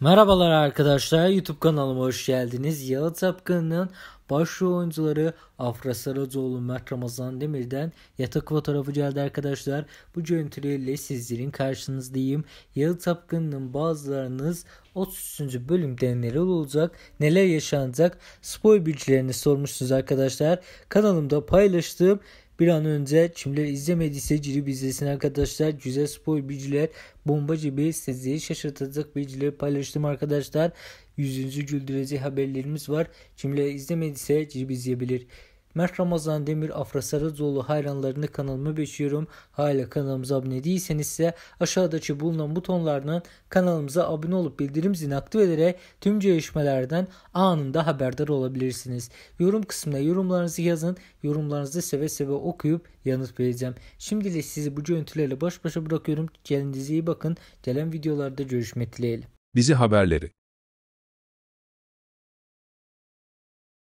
Merhabalar arkadaşlar YouTube kanalıma hoş geldiniz. Yalı Tapkan'ın başrol oyuncuları Afra Saracoğlu, Mert Ramazan Demir'den yatak fotoğrafı geldi arkadaşlar. Bu görüntülerle sizlerin karşınızdayım. Yalı Tapkının bazılarınız 33. bölümde neler olacak, neler yaşanacak spoil bilgilerini sormuşsunuz arkadaşlar. Kanalımda paylaştığım bir an önce kimler izlemediyse girip izlesin arkadaşlar. Güzel spor bilgiler, bombacı gibi sizi şaşırtacak bilgileri paylaştım arkadaşlar. Yüzünüzü güldürecek haberlerimiz var. Kimler izlemediyse girip izleyebilir. Mert Ramazan Demir Afra Saracoğlu hayranlarını kanalıma beşiyorum. Hala kanalımıza abone değilseniz ise aşağıdaki bulunan butonlardan kanalımıza abone olup bildirim zilini aktif ederek tüm gelişmelerden anında haberdar olabilirsiniz. Yorum kısmına yorumlarınızı yazın. Yorumlarınızı seve seve okuyup yanıt vereceğim. Şimdilik sizi bu görüntülerle baş başa bırakıyorum. Kendinize iyi bakın. Gelen videolarda görüşmek dileğiyle. Bizi haberleri